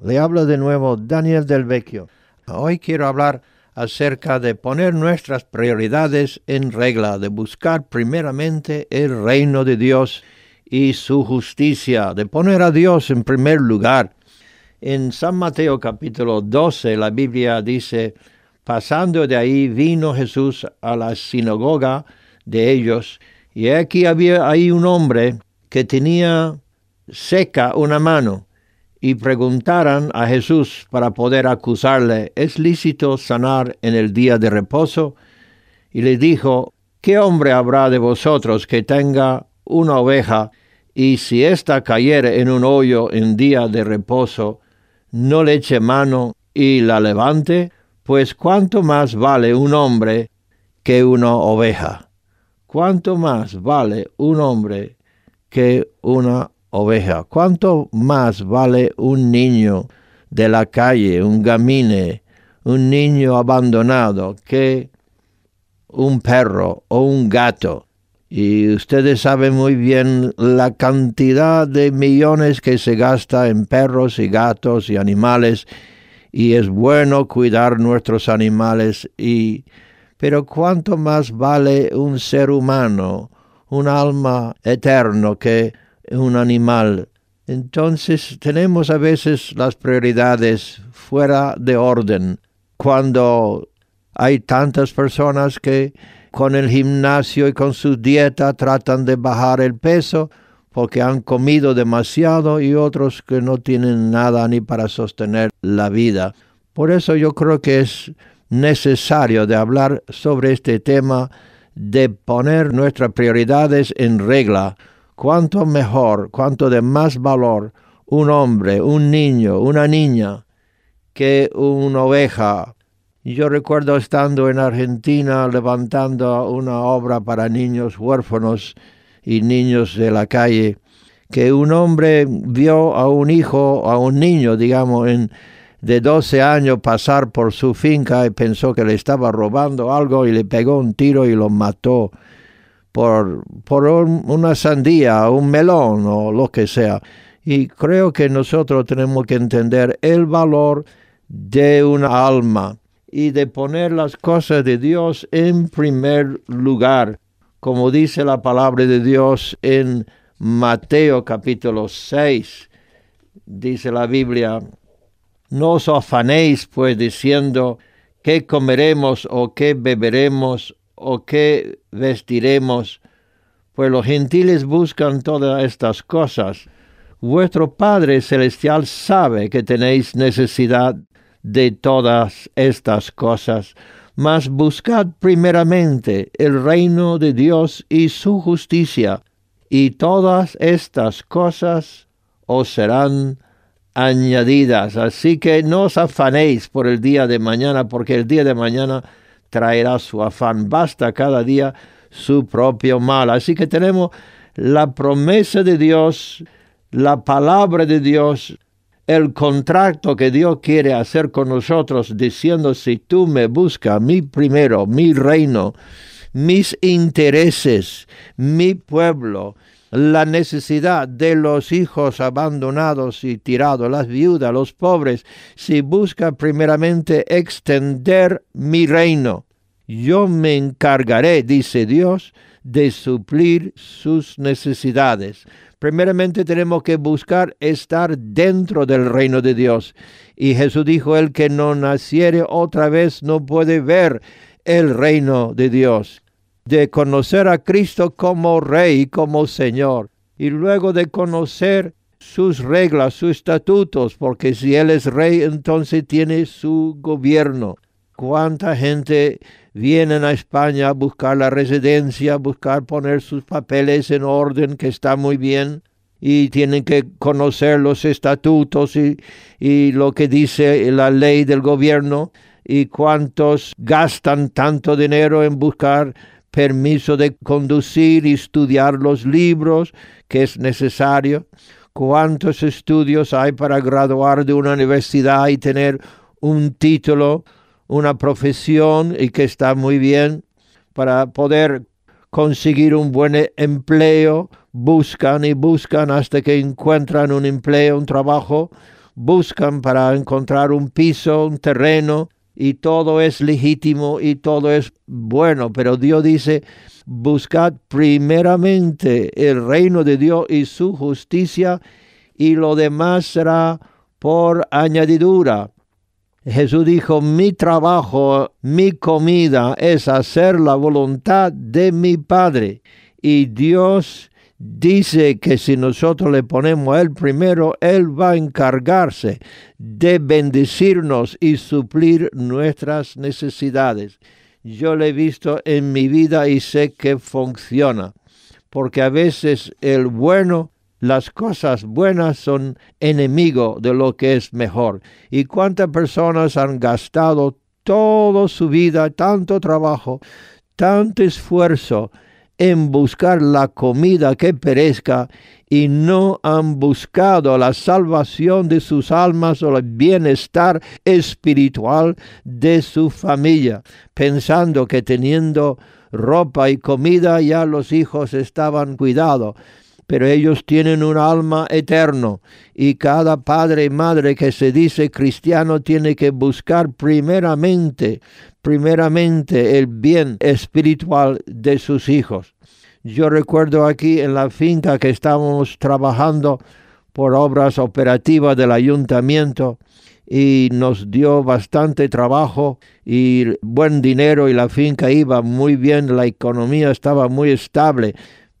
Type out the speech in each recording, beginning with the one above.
Le habla de nuevo Daniel del Vecchio. Hoy quiero hablar acerca de poner nuestras prioridades en regla, de buscar primeramente el reino de Dios y su justicia, de poner a Dios en primer lugar. En San Mateo capítulo 12 la Biblia dice, pasando de ahí vino Jesús a la sinagoga de ellos, y aquí había ahí un hombre que tenía seca una mano y preguntaran a Jesús para poder acusarle, ¿es lícito sanar en el día de reposo? Y le dijo, ¿qué hombre habrá de vosotros que tenga una oveja y si ésta cayere en un hoyo en día de reposo, no le eche mano y la levante? Pues cuánto más vale un hombre que una oveja. Cuánto más vale un hombre que una oveja. ¿Cuánto más vale un niño de la calle, un gamine, un niño abandonado que un perro o un gato? Y ustedes saben muy bien la cantidad de millones que se gasta en perros y gatos y animales. Y es bueno cuidar nuestros animales y... Pero cuánto más vale un ser humano, un alma eterno que un animal. Entonces tenemos a veces las prioridades fuera de orden. Cuando hay tantas personas que con el gimnasio y con su dieta tratan de bajar el peso porque han comido demasiado y otros que no tienen nada ni para sostener la vida. Por eso yo creo que es necesario de hablar sobre este tema, de poner nuestras prioridades en regla cuánto mejor, cuánto de más valor un hombre, un niño, una niña que una oveja. Yo recuerdo estando en Argentina levantando una obra para niños huérfanos y niños de la calle, que un hombre vio a un hijo, a un niño, digamos, de 12 años pasar por su finca y pensó que le estaba robando algo y le pegó un tiro y lo mató por, por una sandía, un melón o lo que sea. Y creo que nosotros tenemos que entender el valor de una alma y de poner las cosas de Dios en primer lugar, como dice la palabra de Dios en Mateo capítulo 6. Dice la Biblia, no os afanéis pues diciendo qué comeremos o qué beberemos o qué vestiremos? Pues los gentiles buscan todas estas cosas. Vuestro Padre Celestial sabe que tenéis necesidad de todas estas cosas, mas buscad primeramente el reino de Dios y su justicia, y todas estas cosas os serán añadidas. Así que no os afanéis por el día de mañana, porque el día de mañana traerá su afán. Basta cada día su propio mal. Así que tenemos la promesa de Dios, la palabra de Dios, el contrato que Dios quiere hacer con nosotros, diciendo, si tú me buscas, mi primero, mi reino, mis intereses, mi pueblo, la necesidad de los hijos abandonados y tirados, las viudas, los pobres, si busca primeramente extender mi reino. Yo me encargaré, dice Dios, de suplir sus necesidades. Primeramente tenemos que buscar estar dentro del reino de Dios. Y Jesús dijo, el que no naciere otra vez no puede ver el reino de Dios de conocer a Cristo como Rey, como Señor, y luego de conocer sus reglas, sus estatutos, porque si Él es Rey, entonces tiene su gobierno. ¿Cuánta gente viene a España a buscar la residencia, a buscar poner sus papeles en orden, que está muy bien? y tienen que conocer los estatutos y, y, lo que dice la ley del gobierno y cuántos gastan tanto dinero en buscar permiso de conducir y estudiar los libros que es necesario, cuántos estudios hay para graduar de una universidad y tener un título, una profesión y que está muy bien para poder conseguir un buen empleo, buscan y buscan hasta que encuentran un empleo, un trabajo, buscan para encontrar un piso, un terreno, y todo es legítimo y todo es bueno, pero Dios dice, buscad primeramente el reino de Dios y su justicia y lo demás será por añadidura. Jesús dijo, mi trabajo, mi comida es hacer la voluntad de mi Padre. Y Dios dice que si nosotros le ponemos a Él primero, Él va a encargarse de bendecirnos y suplir nuestras necesidades. Yo lo he visto en mi vida y sé que funciona, porque a veces el bueno las cosas buenas son enemigo de lo que es mejor. ¿Y cuántas personas han gastado toda su vida, tanto trabajo, tanto esfuerzo en buscar la comida que perezca y no han buscado la salvación de sus almas o el bienestar espiritual de su familia, pensando que teniendo ropa y comida ya los hijos estaban cuidados pero ellos tienen un alma eterno y cada padre y madre que se dice cristiano tiene que buscar primeramente, primeramente el bien espiritual de sus hijos. Yo recuerdo aquí en la finca que estábamos trabajando por obras operativas del ayuntamiento y nos dio bastante trabajo y buen dinero y la finca iba muy bien, la economía estaba muy estable,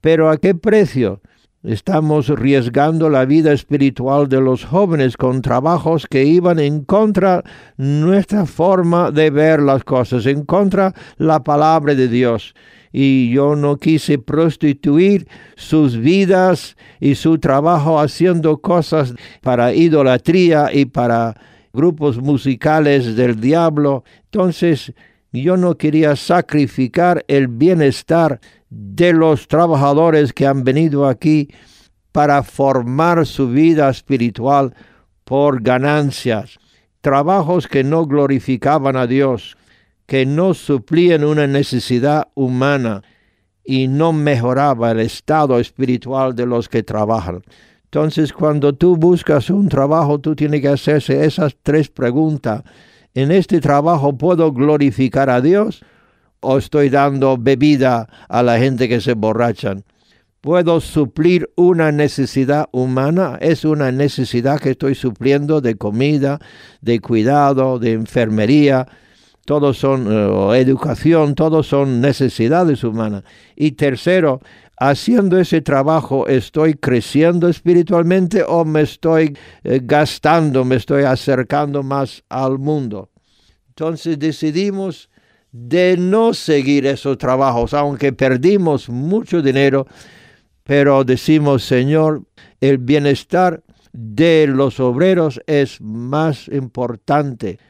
pero ¿a qué precio? Estamos arriesgando la vida espiritual de los jóvenes con trabajos que iban en contra nuestra forma de ver las cosas, en contra la palabra de Dios. Y yo no quise prostituir sus vidas y su trabajo haciendo cosas para idolatría y para grupos musicales del diablo. Entonces, yo no quería sacrificar el bienestar de los trabajadores que han venido aquí para formar su vida espiritual por ganancias, trabajos que no glorificaban a Dios, que no suplían una necesidad humana y no mejoraba el estado espiritual de los que trabajan. Entonces, cuando tú buscas un trabajo, tú tienes que hacerse esas tres preguntas. ¿En este trabajo puedo glorificar a Dios? o estoy dando bebida a la gente que se borrachan. ¿Puedo suplir una necesidad humana? Es una necesidad que estoy supliendo de comida, de cuidado, de enfermería, todos son eh, educación, todos son necesidades humanas. Y tercero, haciendo ese trabajo, ¿estoy creciendo espiritualmente o me estoy eh, gastando, me estoy acercando más al mundo? Entonces decidimos de no seguir esos trabajos, aunque perdimos mucho dinero, pero decimos, Señor, el bienestar de los obreros es más importante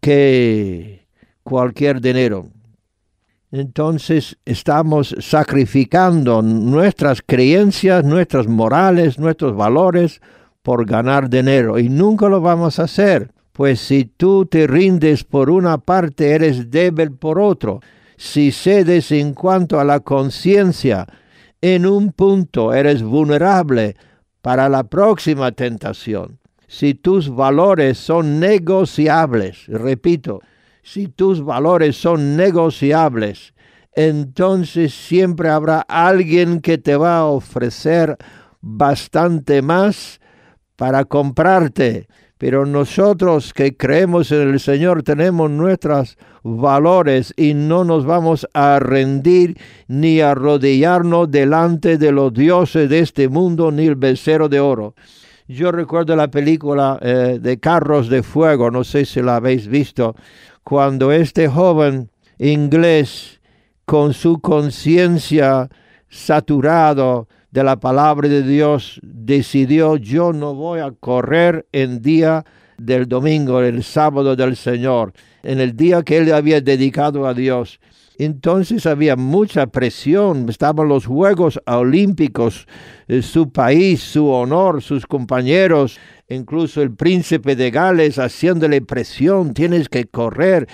que cualquier dinero. Entonces estamos sacrificando nuestras creencias, nuestras morales, nuestros valores por ganar dinero y nunca lo vamos a hacer pues si tú te rindes por una parte, eres débil por otro. Si cedes en cuanto a la conciencia, en un punto eres vulnerable para la próxima tentación. Si tus valores son negociables, repito, si tus valores son negociables, entonces siempre habrá alguien que te va a ofrecer bastante más para comprarte pero nosotros que creemos en el Señor tenemos nuestros valores y no nos vamos a rendir ni arrodillarnos delante de los dioses de este mundo ni el becerro de oro. Yo recuerdo la película eh, de Carros de Fuego, no sé si la habéis visto, cuando este joven inglés con su conciencia saturado de la palabra de Dios, decidió yo no voy a correr en día del domingo, el sábado del Señor, en el día que él había dedicado a Dios. Entonces había mucha presión, estaban los Juegos Olímpicos, eh, su país, su honor, sus compañeros, incluso el príncipe de Gales haciéndole presión, tienes que correr,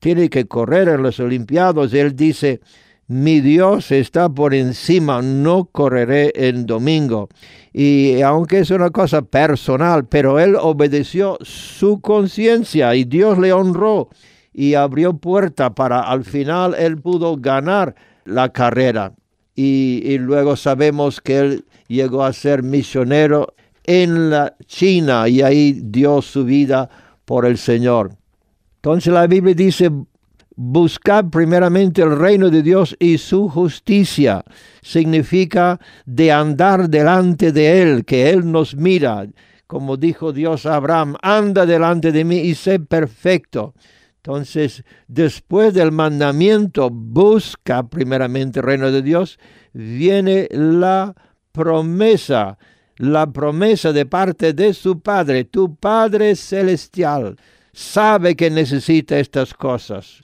tienes que correr en los Olimpiados. Él dice, mi Dios está por encima, no correré en domingo. Y aunque es una cosa personal, pero él obedeció su conciencia y Dios le honró y abrió puerta para al final él pudo ganar la carrera. Y, y luego sabemos que él llegó a ser misionero en la China y ahí dio su vida por el Señor. Entonces la Biblia dice, Buscar primeramente el reino de Dios y su justicia. Significa de andar delante de Él, que Él nos mira. Como dijo Dios a Abraham, anda delante de mí y sé perfecto. Entonces, después del mandamiento, busca primeramente el reino de Dios, viene la promesa, la promesa de parte de su Padre, tu Padre celestial sabe que necesita estas cosas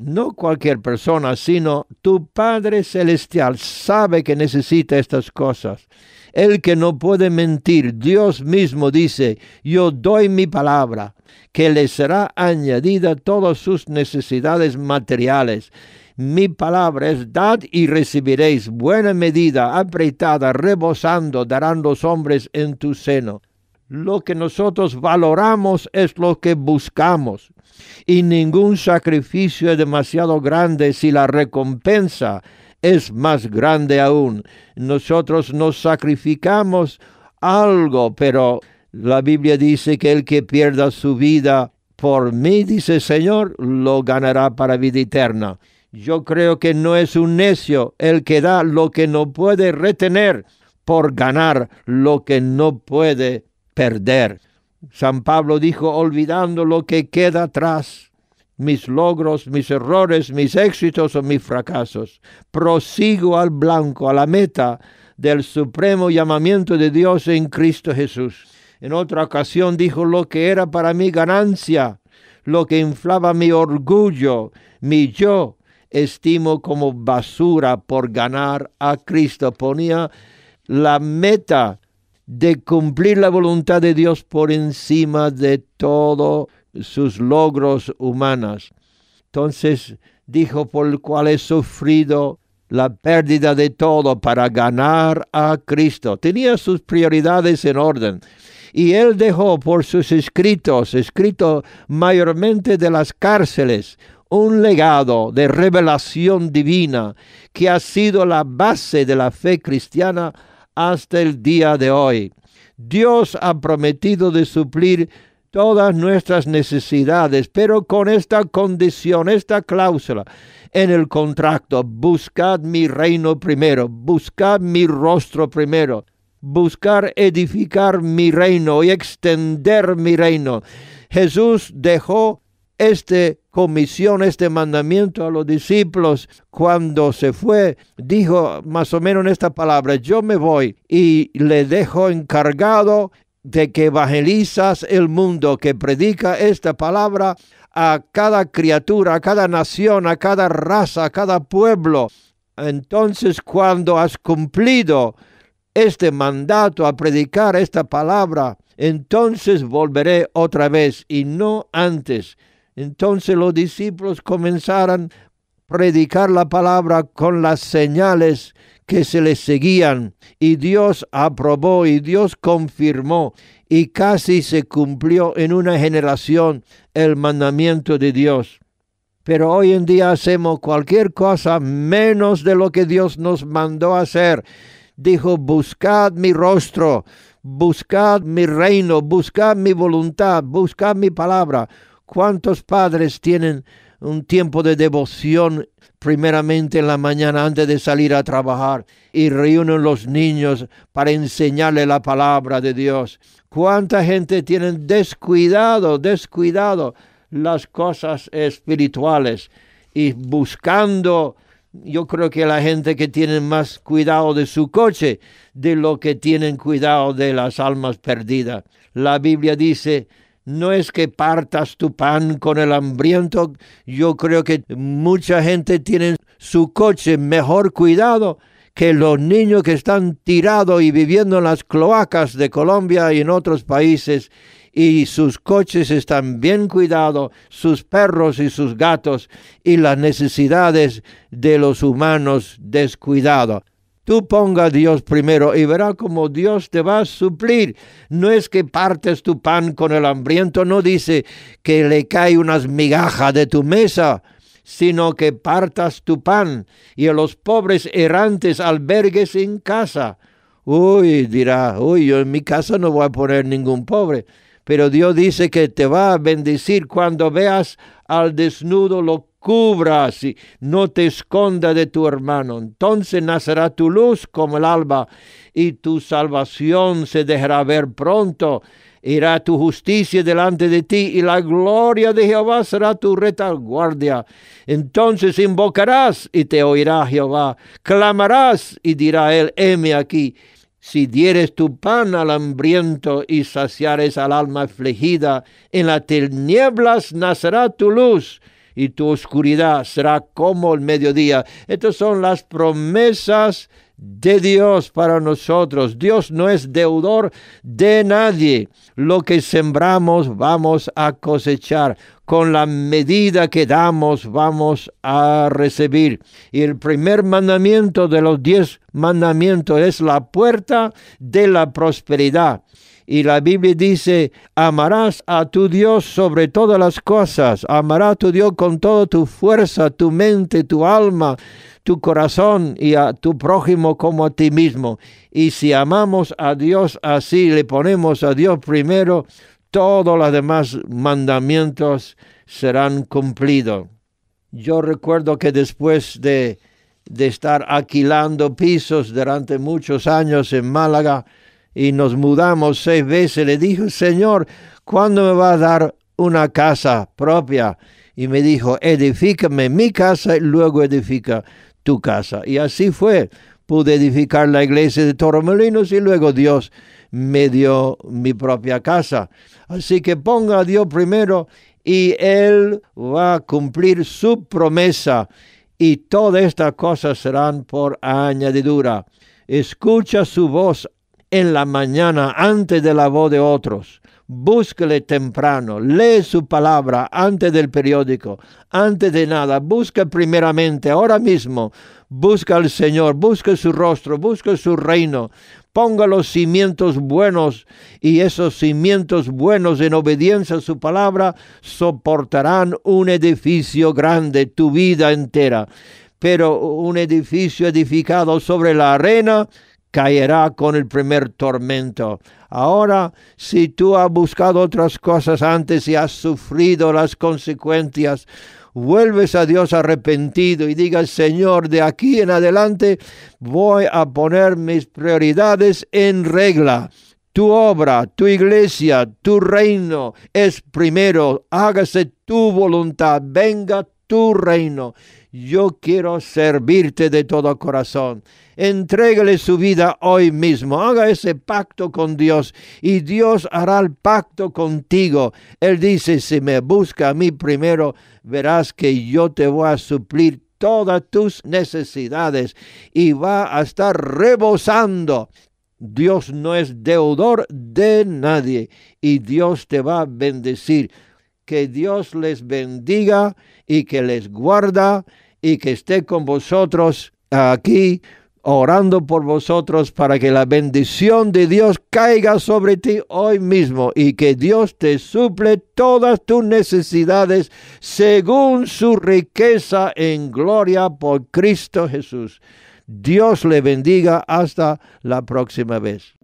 no cualquier persona, sino tu Padre Celestial sabe que necesita estas cosas. El que no puede mentir, Dios mismo dice, yo doy mi palabra, que le será añadida todas sus necesidades materiales. Mi palabra es dad y recibiréis buena medida, apretada, rebosando, darán los hombres en tu seno. Lo que nosotros valoramos es lo que buscamos. Y ningún sacrificio es demasiado grande si la recompensa es más grande aún. Nosotros nos sacrificamos algo, pero la Biblia dice que el que pierda su vida por mí, dice el Señor, lo ganará para vida eterna. Yo creo que no es un necio el que da lo que no puede retener por ganar lo que no puede perder. San Pablo dijo, olvidando lo que queda atrás, mis logros, mis errores, mis éxitos o mis fracasos, prosigo al blanco, a la meta del supremo llamamiento de Dios en Cristo Jesús. En otra ocasión dijo, lo que era para mí ganancia, lo que inflaba mi orgullo, mi yo, estimo como basura por ganar a Cristo. Ponía la meta de cumplir la voluntad de Dios por encima de todos sus logros humanos. Entonces dijo, por el cual he sufrido la pérdida de todo para ganar a Cristo. Tenía sus prioridades en orden. Y él dejó por sus escritos, escritos mayormente de las cárceles, un legado de revelación divina que ha sido la base de la fe cristiana hasta el día de hoy. Dios ha prometido de suplir todas nuestras necesidades, pero con esta condición, esta cláusula en el contrato, buscad mi reino primero, buscad mi rostro primero, buscar edificar mi reino y extender mi reino. Jesús dejó este comisión, este mandamiento a los discípulos, cuando se fue, dijo más o menos en esta palabra, yo me voy y le dejo encargado de que evangelizas el mundo, que predica esta palabra a cada criatura, a cada nación, a cada raza, a cada pueblo. Entonces cuando has cumplido este mandato a predicar esta palabra, entonces volveré otra vez y no antes entonces los discípulos comenzaron a predicar la palabra con las señales que se les seguían y Dios aprobó y Dios confirmó y casi se cumplió en una generación el mandamiento de Dios. Pero hoy en día hacemos cualquier cosa menos de lo que Dios nos mandó hacer. Dijo, buscad mi rostro, buscad mi reino, buscad mi voluntad, buscad mi palabra ¿Cuántos padres tienen un tiempo de devoción primeramente en la mañana antes de salir a trabajar y reúnen los niños para enseñarle la palabra de Dios? ¿Cuánta gente tiene descuidado, descuidado las cosas espirituales y buscando yo creo que la gente que tiene más cuidado de su coche de lo que tienen cuidado de las almas perdidas. La Biblia dice, no es que partas tu pan con el hambriento. Yo creo que mucha gente tiene su coche mejor cuidado que los niños que están tirados y viviendo en las cloacas de Colombia y en otros países. Y sus coches están bien cuidados, sus perros y sus gatos, y las necesidades de los humanos descuidados. Tú ponga a Dios primero y verá como Dios te va a suplir. No es que partes tu pan con el hambriento, no dice que le cae unas migajas de tu mesa, sino que partas tu pan y a los pobres errantes albergues en casa. Uy, dirá, uy, yo en mi casa no voy a poner ningún pobre. Pero Dios dice que te va a bendecir cuando veas al desnudo lo cubras y no te esconda de tu hermano. Entonces nacerá tu luz como el alba y tu salvación se dejará ver pronto. Irá tu justicia delante de ti y la gloria de Jehová será tu retaguardia. Entonces invocarás y te oirá Jehová. Clamarás y dirá él, heme aquí. Si dieres tu pan al hambriento y saciares al alma afligida, en las tinieblas nacerá tu luz y tu oscuridad será como el mediodía. Estas son las promesas de Dios para nosotros. Dios no es deudor de nadie. Lo que sembramos vamos a cosechar. Con la medida que damos vamos a recibir. Y el primer mandamiento de los diez mandamientos es la puerta de la prosperidad. Y la Biblia dice, amarás a tu Dios sobre todas las cosas, amarás a tu Dios con toda tu fuerza, tu mente, tu alma, tu corazón y a tu prójimo como a ti mismo. Y si amamos a Dios así, le ponemos a Dios primero, todos los demás mandamientos serán cumplidos. Yo recuerdo que después de, de estar alquilando pisos durante muchos años en Málaga, y nos mudamos seis veces, le dije, Señor, ¿cuándo me va a dar una casa propia? Y me dijo, edifícame mi casa y luego edifica tu casa. Y así fue. Pude edificar la iglesia de Torremolinos y luego Dios me dio mi propia casa. Así que ponga a Dios primero y Él va a cumplir su promesa y todas estas cosas serán por añadidura. Escucha su voz en la mañana antes de la voz de otros. Búsquele temprano, lee su palabra antes del periódico, antes de nada, busca primeramente, ahora mismo, busca al Señor, busca su rostro, busca su reino, ponga los cimientos buenos y esos cimientos buenos en obediencia a su palabra soportarán un edificio grande, tu vida entera. Pero un edificio edificado sobre la arena caerá con el primer tormento. Ahora, si tú has buscado otras cosas antes y has sufrido las consecuencias, vuelves a Dios arrepentido y digas, Señor, de aquí en adelante voy a poner mis prioridades en regla. Tu obra, tu iglesia, tu reino es primero. Hágase tu voluntad, venga tu reino. Yo quiero servirte de todo corazón. Entrégale su vida hoy mismo. Haga ese pacto con Dios y Dios hará el pacto contigo. Él dice, si me busca a mí primero, verás que yo te voy a suplir todas tus necesidades y va a estar rebosando. Dios no es deudor de nadie y Dios te va a bendecir que Dios les bendiga y que les guarda y que esté con vosotros aquí orando por vosotros para que la bendición de Dios caiga sobre ti hoy mismo y que Dios te suple todas tus necesidades según su riqueza en gloria por Cristo Jesús. Dios le bendiga hasta la próxima vez.